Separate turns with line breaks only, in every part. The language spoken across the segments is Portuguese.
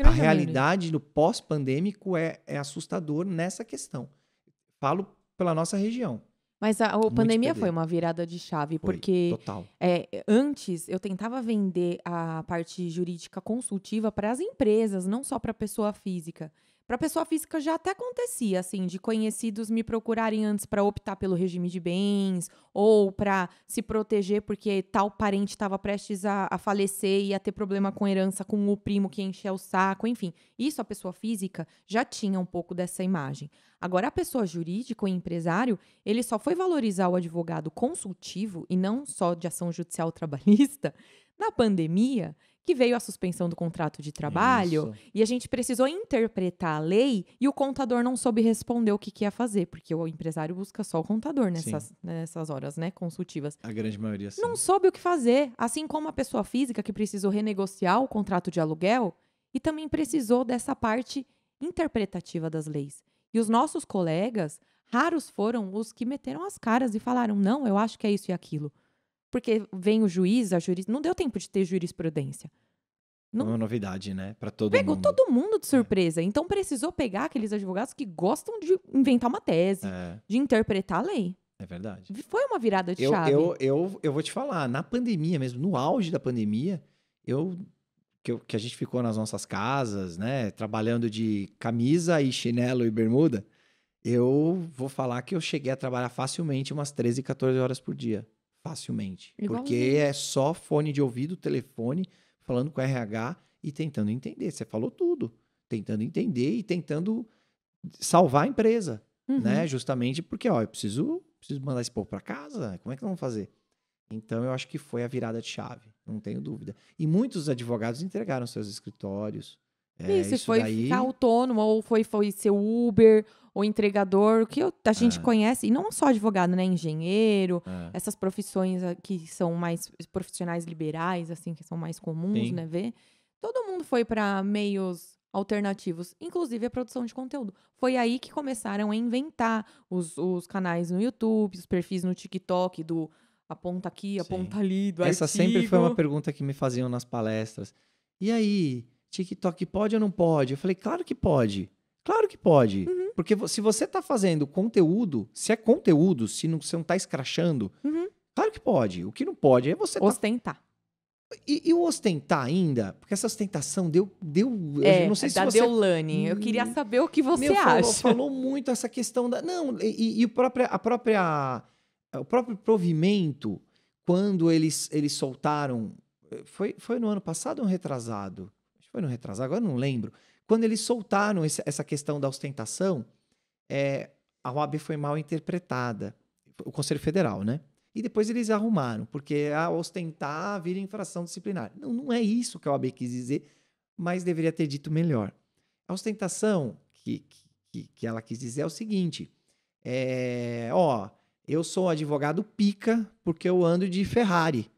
a realidade
do pós-pandêmico é, é assustador nessa questão. Falo pela nossa região.
Mas a, a pandemia perder. foi uma virada de chave, foi, porque é, antes eu tentava vender a parte jurídica consultiva para as empresas, não só para a pessoa física. Para pessoa física já até acontecia, assim, de conhecidos me procurarem antes para optar pelo regime de bens ou para se proteger porque tal parente estava prestes a, a falecer e a ter problema com herança com o primo que encheu o saco, enfim. Isso a pessoa física já tinha um pouco dessa imagem. Agora, a pessoa jurídica, o empresário, ele só foi valorizar o advogado consultivo e não só de ação judicial trabalhista na pandemia que veio a suspensão do contrato de trabalho Isso. e a gente precisou interpretar a lei e o contador não soube responder o que, que ia fazer, porque o empresário busca só o contador nessas, nessas horas, né, consultivas. A grande maioria, sim. Não soube o que fazer, assim como a pessoa física que precisou renegociar o contrato de aluguel e também precisou dessa parte interpretativa das leis. E os nossos colegas, raros foram os que meteram as caras e falaram: não, eu acho que é isso e aquilo porque vem o juiz, a juris, não deu tempo de ter jurisprudência. Não...
Uma novidade,
né? Para todo Pegou mundo. todo mundo de é. surpresa. É. Então precisou pegar aqueles advogados que gostam de inventar uma tese, é. de interpretar a lei. É verdade. Foi uma virada de eu, chave. Eu,
eu, eu vou te falar, na pandemia mesmo, no auge da pandemia, eu que, eu que a gente ficou nas nossas casas, né? Trabalhando de camisa e chinelo e bermuda, eu vou falar que eu cheguei a trabalhar facilmente umas 13, 14 horas por dia facilmente. É porque é só fone de ouvido, telefone, falando com RH e tentando entender. Você falou tudo. Tentando entender e tentando salvar a empresa. Né? Uhum. Né? Justamente porque, ó, eu preciso, preciso mandar esse povo para casa. Como é que nós vamos fazer? Então, eu acho que foi a virada de chave, não tenho dúvida. E muitos advogados entregaram seus escritórios, é, isso, isso foi daí... ficar
autônomo, ou foi, foi ser Uber, ou entregador, o que eu, a gente é. conhece, e não só advogado, né? Engenheiro, é. essas profissões ah, que são mais profissionais liberais, assim, que são mais comuns, Sim. né? Ver. Todo mundo foi para meios alternativos, inclusive a produção de conteúdo. Foi aí que começaram a inventar os, os canais no YouTube, os perfis no TikTok do aponta aqui, aponta Sim. ali, do Essa artigo. sempre foi uma
pergunta que me faziam nas palestras. E aí, TikTok pode ou não pode? Eu falei, claro que pode. Claro que pode. Uhum. Porque se você está fazendo conteúdo, se é conteúdo, se não, você não está escrachando, uhum. claro que pode. O que não pode é você. Tá ostentar. Tá... E, e, o ostentar ainda, porque essa ostentação deu. deu é, eu não sei se da você... Deolane. Eu queria hum.
saber o que você Meu, acha.
Falou, falou, muito essa questão da. Não, e, e o própria, a própria. O próprio provimento, quando eles, eles soltaram. Eh, foi, foi no ano passado ou um retrasado? foi no retrasado, agora não lembro. Quando eles soltaram esse, essa questão da ostentação, é, a OAB foi mal interpretada, o Conselho Federal, né? E depois eles arrumaram, porque a ostentar vira infração disciplinar. Não, não é isso que a OAB quis dizer, mas deveria ter dito melhor. A ostentação que, que, que ela quis dizer é o seguinte: é, ó, eu sou advogado pica porque eu ando de Ferrari.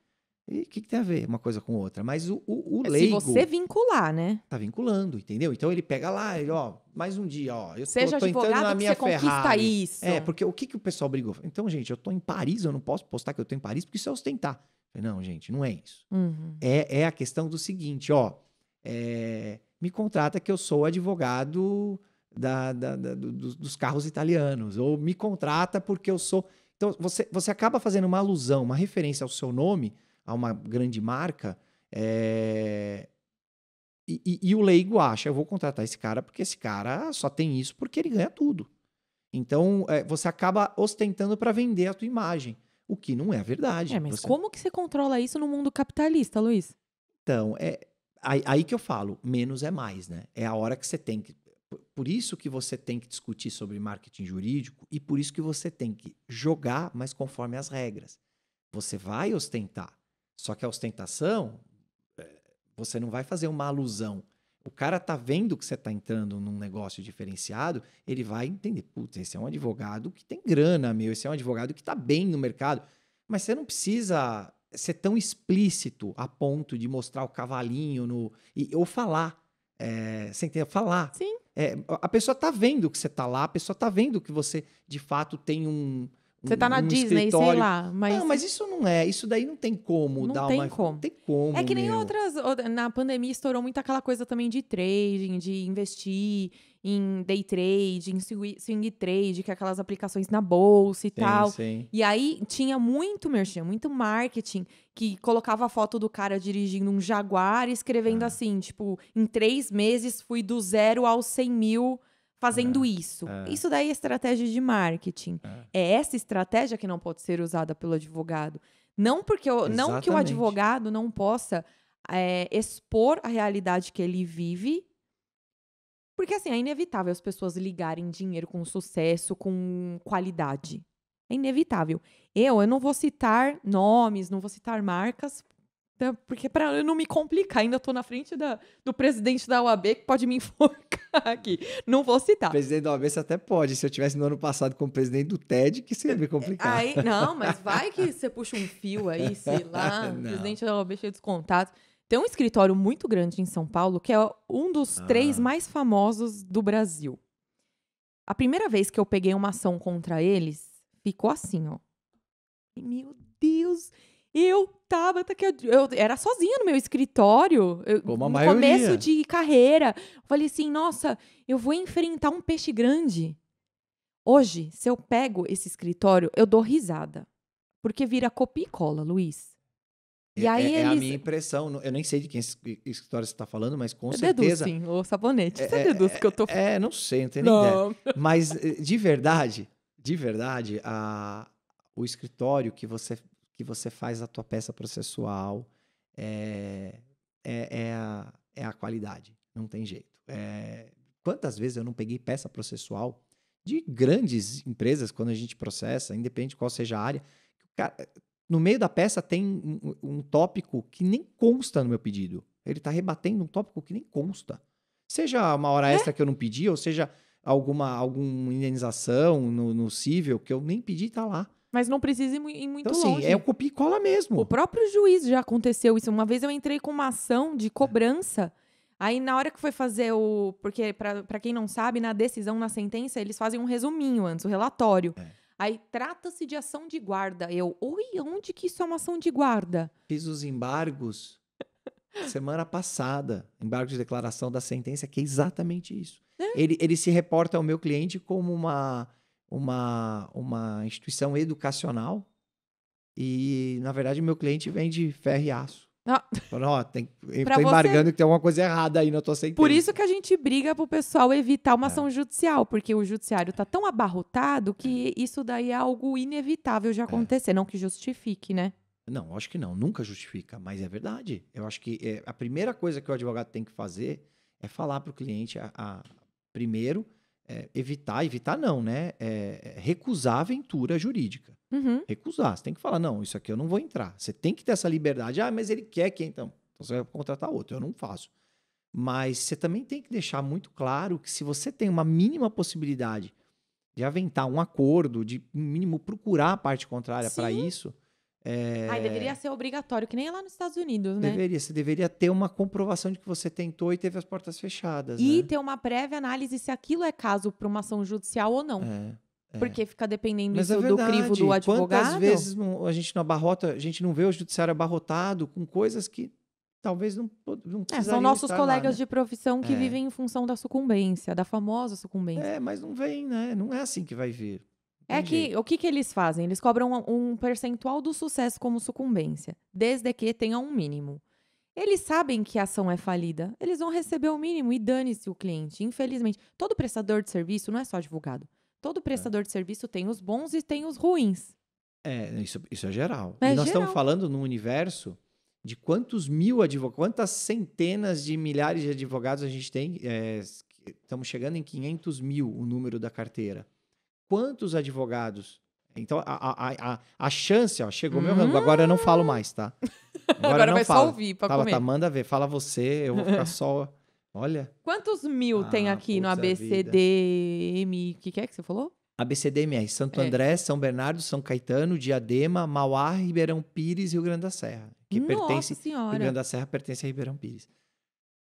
E o que, que, tem a ver uma coisa com outra? Mas o, o, o é, leigo... Se você
vincular, né?
Tá vinculando, entendeu? Então ele pega lá, ele, ó, mais um dia, ó, eu Seja tô, tô entrando na minha você Ferrari. Isso. É, porque o que, que o pessoal brigou? Então, gente, eu tô em Paris, eu não posso postar que eu tô em Paris, porque isso é ostentar. não, gente, não é isso. Uhum. É, é a questão do seguinte, ó, é, me contrata que eu sou advogado da, da, da do, dos carros italianos, ou me contrata porque eu sou... Então, você, você acaba fazendo uma alusão, uma referência ao seu nome a uma grande marca, é... e, e, e, o leigo acha, eu vou contratar esse cara porque esse cara só tem isso porque ele ganha tudo. Então, é, você acaba ostentando para vender a tua imagem, o que não é verdade. É, mas você... como
que você controla isso no mundo capitalista, Luiz?
Então, é aí, aí que eu falo, menos é mais, né? É a hora que você tem que por isso que você tem que discutir sobre marketing jurídico e por isso que você tem que jogar, mas conforme as regras. Você vai ostentar. Só que a ostentação, eh, você não vai fazer uma alusão. O cara tá vendo que você tá entrando num negócio diferenciado, ele vai entender, putz, esse é um advogado que tem grana, meu, esse é um advogado que tá bem no mercado. Mas você não precisa ser tão explícito a ponto de mostrar o cavalinho no e, ou falar, é, sem ter falar. Sim. É, a pessoa tá vendo que você tá lá, a pessoa tá vendo que você de fato tem um você tá na um Disney, escritório. sei lá. Mas... Não, mas isso não é. Isso daí não tem como não dar tem uma. Como. Não tem como. É que nem meu. outras.
Na pandemia estourou muito aquela coisa também de trading, de investir em day trade, em swing trade, que é aquelas aplicações na bolsa e sim, tal. Sim. E aí tinha muito merchan, muito marketing que colocava a foto do cara dirigindo um Jaguar e escrevendo ah. assim, tipo, em três meses fui do zero aos 100 mil fazendo é, isso. É. Isso daí é estratégia de marketing. É. é. essa estratégia que não pode ser usada pelo advogado. Não porque eu, não que o advogado não possa é, expor a realidade que ele vive. Porque assim, é inevitável as pessoas ligarem dinheiro com sucesso, com qualidade. É inevitável. Eu, eu não vou citar nomes, não vou citar marcas, porque para eu não me complicar, ainda estou na frente da, do presidente da UAB que pode me enforcar aqui. Não vou citar.
Presidente da UAB você até pode. Se eu tivesse no ano passado como presidente do TED, que seria me complicar. Aí, não, mas
vai que você puxa um fio aí, sei lá, não. presidente da UAB cheio dos contatos. Tem um escritório muito grande em São Paulo que é um dos ah. três mais famosos do Brasil. A primeira vez que eu peguei uma ação contra eles, ficou assim, ó. Meu Deus! E eu tava, que eu, eu era sozinha no meu escritório, eu, no maioria. começo de carreira. Falei assim, nossa, eu vou enfrentar um peixe grande. Hoje, se eu pego esse escritório, eu dou risada. Porque vira copia e cola, Luiz. E é, aí é, é eles... a minha
impressão. Eu nem sei de quem escritório você está falando, mas com eu certeza. Deduz, sim,
o sabonete. É, você é, deduz que eu tô é, é, não sei, não tenho nem ideia.
Mas, eh, de verdade, de verdade, a, o escritório que você que você faz a tua peça processual é, é, é, a, é a qualidade, não tem jeito. É, quantas vezes eu não peguei peça processual de grandes empresas quando a gente processa, independente de qual seja a área, cara, no meio da peça tem um, um, tópico que nem consta no meu pedido. Ele está rebatendo um tópico que nem consta. Seja uma hora é? extra que eu não pedi, ou seja alguma, alguma indenização no, no cível que eu nem pedi, está lá.
Mas não precisa ir muito então, assim, longe. É o copia e cola mesmo. O próprio juiz já aconteceu isso. Uma vez eu entrei com uma ação de cobrança. Aí, na hora que foi fazer o. Porque, para quem não sabe, na decisão, na sentença, eles fazem um resuminho antes, o relatório. É. Aí trata-se de ação de guarda. Eu, oi, onde que isso é uma ação de guarda?
Fiz os embargos semana passada. Embargo de declaração da sentença, que é exatamente isso. É. Ele, ele se reporta ao meu cliente como uma uma, uma instituição educacional e, na verdade, meu cliente vende ferro e aço. Ah. eu tô embargando você... que tem alguma coisa errada aí, não tô aceitando. Por
isso que a gente briga pro pessoal evitar uma é. ação judicial, porque o judiciário está tão abarrotado que é. isso daí é algo inevitável de é. acontecer, é. não que justifique, né?
Não, acho que não, nunca justifica, mas é verdade. Eu acho que é, a primeira coisa que o advogado tem que fazer é falar pro cliente a, a primeiro é, evitar, evitar não, né? É, é, recusar a aventura jurídica. Uhum. Recusar. Você tem que falar, não, isso aqui eu não vou entrar. Você tem que ter essa liberdade. Ah, mas ele quer que então. Então você vai contratar outro. Eu não faço. Mas você também tem que deixar muito claro que se você tem uma mínima possibilidade de aventar um acordo, de no mínimo procurar a parte contrária para isso, é... Ai, deveria ser
obrigatório, que nem é lá nos Estados Unidos, né? Deveria,
você deveria ter uma comprovação de que você tentou e teve as portas fechadas. E né? ter
uma prévia análise se aquilo é caso para uma ação judicial ou não. É, é. Porque fica dependendo isso, é do crivo do advogado. Quantas vezes
a gente não abarrota, a gente não vê o judiciário abarrotado com coisas que talvez não, não
é, São nossos colegas lá, né? de profissão que é. vivem em função da sucumbência, da famosa sucumbência. É, mas não vem, né? Não é assim que vai vir. É que o que, que eles fazem? Eles cobram um, um percentual do sucesso como sucumbência, desde que tenha um mínimo. Eles sabem que a ação é falida, eles vão receber o mínimo e dane-se o cliente. Infelizmente, todo prestador de serviço não é só advogado. Todo é. prestador é. de serviço tem os bons e tem os ruins.
É, isso, isso é geral. É e nós geral. estamos falando num universo de quantos mil advogados, quantas centenas de milhares de advogados a gente tem. É, estamos chegando em 500 mil o número da carteira quantos advogados. Então, a, a, a, a chance, ó, chegou hum. meu rango. Agora eu não falo hum. mais, tá? Agora, Agora não vai falo. só ouvir pra Tava, tá, comer. Tá, manda ver. Fala você, eu vou ficar só... Olha.
Quantos mil ah, tem aqui no ABCDM? O que, que é que você falou?
ABCDMR, Santo é. André, São Bernardo, São Caetano, Diadema, Mauá, Ribeirão Pires e Rio Grande da Serra. Que Nossa pertence, senhora. Rio Grande da Serra pertence a Ribeirão Pires.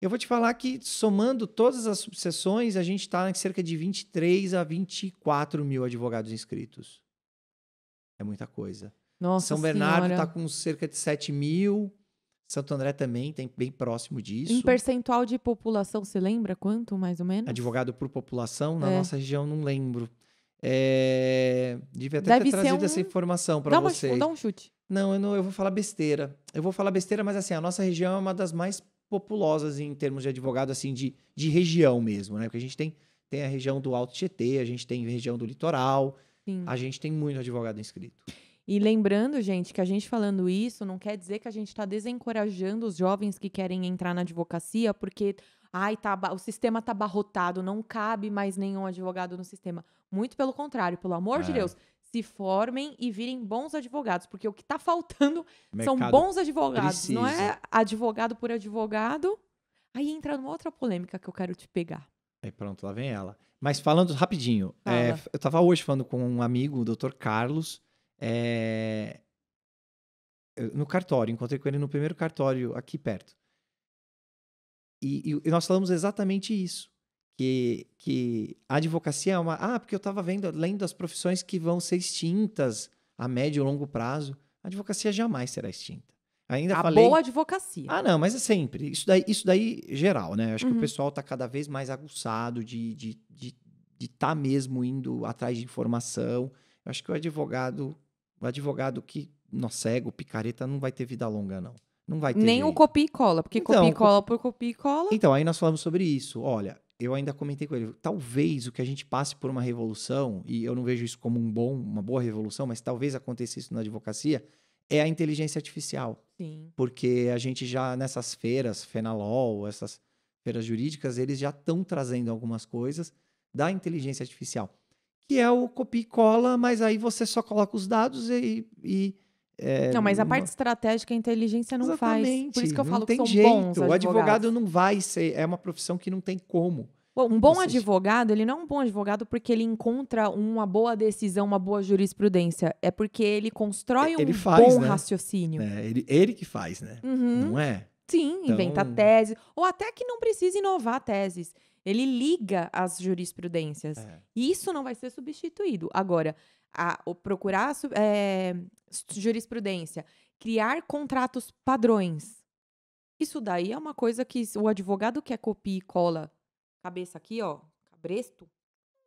Eu vou te falar que, somando todas as subseções, a gente está em cerca de 23 a 24 mil advogados inscritos. É muita coisa. Nossa São Bernardo está com cerca de 7 mil. Santo André também tem bem próximo disso. Em
percentual de população, você lembra quanto, mais ou menos?
Advogado por população, na é. nossa região, não lembro. É... Devia até Deve ter trazido um... essa informação para vocês. dá um chute. Não eu, não, eu vou falar besteira. Eu vou falar besteira, mas assim, a nossa região é uma das mais populosas em termos de advogado, assim, de, de região mesmo, né? Porque a gente tem, tem a região do Alto Tietê, a gente tem a região do litoral, Sim. a gente tem muito advogado inscrito.
E lembrando, gente, que a gente falando isso não quer dizer que a gente está desencorajando os jovens que querem entrar na advocacia, porque ai, tá, o sistema tá abarrotado, não cabe mais nenhum advogado no sistema. Muito pelo contrário, pelo amor é. de Deus se formem e virem bons advogados, porque o que está faltando são bons advogados, precisa. não é advogado por advogado. Aí entra numa outra polêmica que eu quero te pegar.
Aí pronto, lá vem ela. Mas falando rapidinho, é, eu estava hoje falando com um amigo, o doutor Carlos, é, no cartório, encontrei com ele no primeiro cartório aqui perto. e, e nós falamos exatamente isso que, que a advocacia é uma. Ah, porque eu estava vendo, lendo as profissões que vão ser extintas a médio e longo prazo. A advocacia jamais será extinta. Ainda a falei... boa advocacia. Ah, não, mas é sempre. Isso daí, isso daí geral, né? Eu acho uhum. que o uhum. pessoal está cada vez mais aguçado de estar de, de, de tá mesmo indo atrás de informação. Eu acho que o advogado, o advogado que nós cego, picareta, não vai ter vida longa, não. Não vai ter. Nem jeito. o
copia e cola, porque então, copia e cola por copia e cola.
Então, aí nós falamos sobre isso. Olha, eu ainda comentei com ele, talvez o que a gente passe por uma revolução, e eu não vejo isso como um bom, uma boa revolução, mas talvez aconteça isso na advocacia, é a inteligência artificial. Sim. Porque a gente já, nessas feiras, Fenalol, essas feiras jurídicas, eles já estão trazendo algumas coisas da inteligência artificial. Que é o copia e cola, mas aí você só coloca os dados e, e é, não, mas a parte
estratégica a inteligência não Exatamente. faz. Por isso que eu não falo tem que são jeito. bons advogados. O advogado não
vai ser, é uma profissão que não tem como.
Bom, um bom advogado, ele não é um bom advogado porque ele encontra uma boa decisão, uma boa jurisprudência. É porque ele constrói é, ele um faz, bom né?
raciocínio. É, ele, ele que faz, né? Uhum. Não é?
Sim, então... inventa tese. Ou até que não precisa inovar teses. Ele liga as jurisprudências. É. Isso não vai ser substituído. Agora, a, o procurar é, jurisprudência, criar contratos padrões. Isso daí é uma coisa que o advogado quer copia e cola cabeça aqui, ó, cabresto,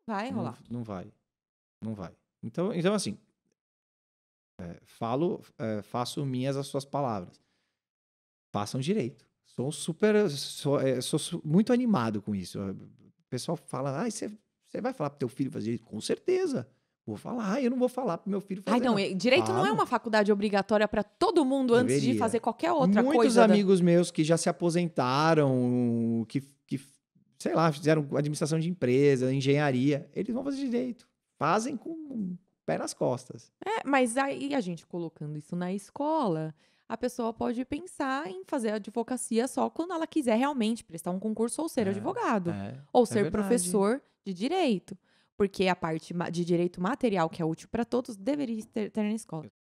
vai rolar.
Não, não vai. Não vai. Então, então assim, é, falo, é, faço minhas as suas palavras. Façam direito. Sou super, sou, é, sou muito animado com isso. O pessoal fala, ah, você vai falar pro teu filho fazer isso? Com certeza. Vou falar,
ah, eu não vou falar pro meu filho fazer. Ai, não, não. direito Falo. não é uma faculdade obrigatória para todo mundo antes de fazer qualquer outra Muitos coisa. Muitos né? amigos
da... meus que já se aposentaram, que, que, sei lá, fizeram administração de empresa, engenharia, eles vão fazer direito. Fazem com o pé nas costas.
É, mas aí a gente colocando isso na escola, a pessoa pode pensar em fazer advocacia só quando ela quiser realmente prestar um concurso ou ser é, advogado. É, ou é ser verdade. professor de direito porque a parte de direito material, que é útil para todos, deveria ter, ter na escola.